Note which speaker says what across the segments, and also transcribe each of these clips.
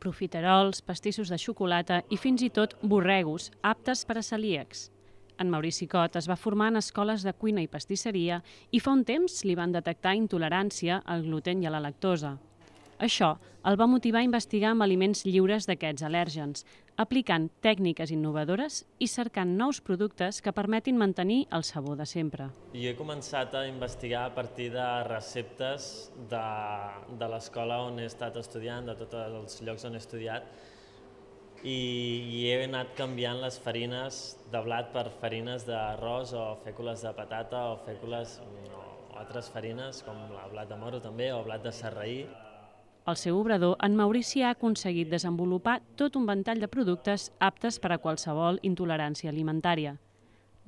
Speaker 1: profiterols, pastissos de xocolata i fins i tot borregos, aptes per a celíacs. En Maurici Cot es va formar en escoles de cuina i pastisseria i fa un temps li van detectar intolerància al gluten i a la lactosa. Això el va motivar a investigar amb aliments lliures d'aquests al·lèrgens, aplicant tècniques innovadores i cercant nous productes que permetin mantenir el sabor de sempre.
Speaker 2: Jo he començat a investigar a partir de receptes de, de l'escola on he estat estudiant, de tots els llocs on he estudiat, i, i he anat canviant les farines de blat per farines d'arròs o fècules de patata o fècules o altres farines com la blat de moro també o blat de serraí.
Speaker 1: Al seu obrador, en Maurici ha aconseguit desenvolupar tot un ventall de productes aptes per a qualsevol intolerància alimentària.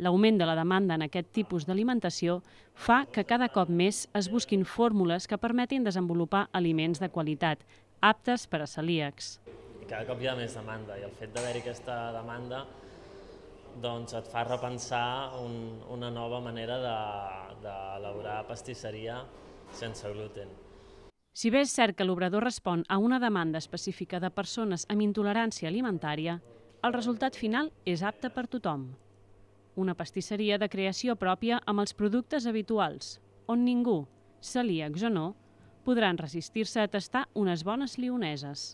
Speaker 1: L'augment de la demanda en aquest tipus d'alimentació fa que cada cop més es busquin fórmules que permetin desenvolupar aliments de qualitat, aptes per a celíacs.
Speaker 2: Cada cop hi ha més demanda i el fet d'haver-hi aquesta demanda doncs et fa repensar un, una nova manera d'elaborar de, de pastisseria sense gluten.
Speaker 1: Si bé és cert que l'obrador respon a una demanda específica de persones amb intolerància alimentària, el resultat final és apte per tothom. Una pastisseria de creació pròpia amb els productes habituals, on ningú, celíacs o no, podran resistir-se a tastar unes bones lioneses.